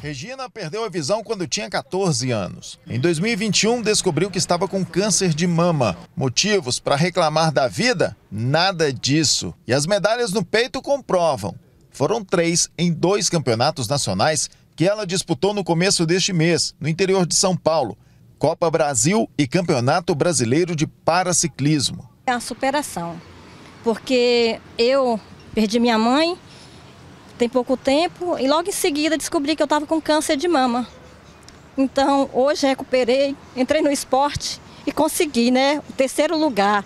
Regina perdeu a visão quando tinha 14 anos. Em 2021, descobriu que estava com câncer de mama. Motivos para reclamar da vida? Nada disso. E as medalhas no peito comprovam. Foram três em dois campeonatos nacionais que ela disputou no começo deste mês, no interior de São Paulo: Copa Brasil e Campeonato Brasileiro de Paraciclismo. É a superação, porque eu perdi minha mãe, tem pouco tempo, e logo em seguida descobri que eu estava com câncer de mama. Então, hoje recuperei, entrei no esporte e consegui, né, o terceiro lugar.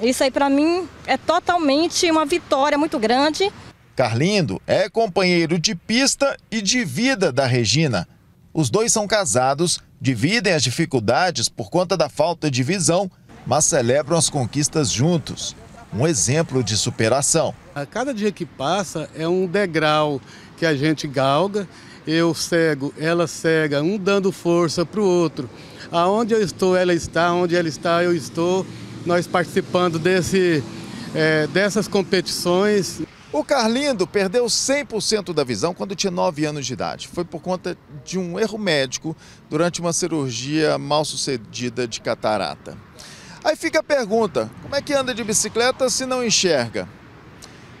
Isso aí para mim é totalmente uma vitória muito grande. Carlindo é companheiro de pista e de vida da Regina. Os dois são casados, dividem as dificuldades por conta da falta de visão, mas celebram as conquistas juntos um exemplo de superação. A cada dia que passa é um degrau que a gente galga, eu cego, ela cega, um dando força para o outro. Aonde eu estou, ela está, onde ela está, eu estou. Nós participando desse, é, dessas competições. O Carlindo perdeu 100% da visão quando tinha 9 anos de idade. Foi por conta de um erro médico durante uma cirurgia mal sucedida de catarata. Aí fica a pergunta: como é que anda de bicicleta se não enxerga?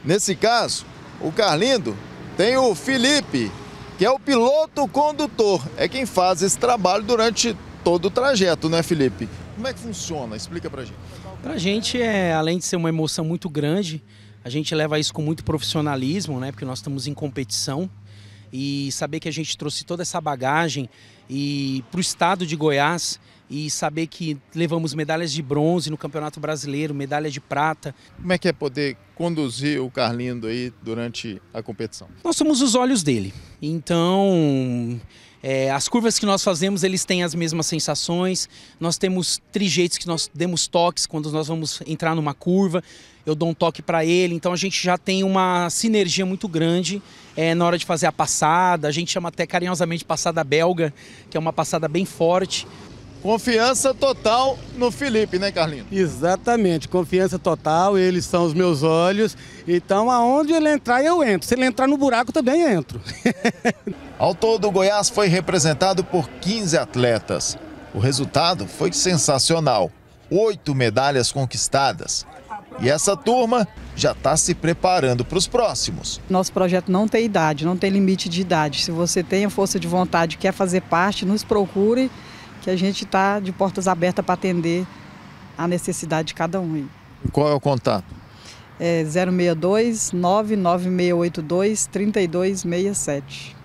Nesse caso, o Carlindo tem o Felipe, que é o piloto condutor, é quem faz esse trabalho durante todo o trajeto, né, Felipe? Como é que funciona? Explica pra gente. Pra gente, é, além de ser uma emoção muito grande, a gente leva isso com muito profissionalismo, né? Porque nós estamos em competição. E saber que a gente trouxe toda essa bagagem e para o estado de Goiás e saber que levamos medalhas de bronze no Campeonato Brasileiro, medalha de prata. Como é que é poder conduzir o Carlindo aí durante a competição? Nós somos os olhos dele. Então, é, as curvas que nós fazemos, eles têm as mesmas sensações. Nós temos trejeitos que nós demos toques quando nós vamos entrar numa curva. Eu dou um toque para ele, então a gente já tem uma sinergia muito grande é, na hora de fazer a passada. A gente chama até carinhosamente passada belga, que é uma passada bem forte. Confiança total no Felipe, né, Carlinhos? Exatamente, confiança total, eles são os meus olhos. Então, aonde ele entrar, eu entro. Se ele entrar no buraco, também entro. Ao todo, o Goiás foi representado por 15 atletas. O resultado foi sensacional: oito medalhas conquistadas. E essa turma já está se preparando para os próximos. Nosso projeto não tem idade, não tem limite de idade. Se você tem a força de vontade quer fazer parte, nos procure que a gente está de portas abertas para atender a necessidade de cada um. qual é o contato? É 062 99682 3267.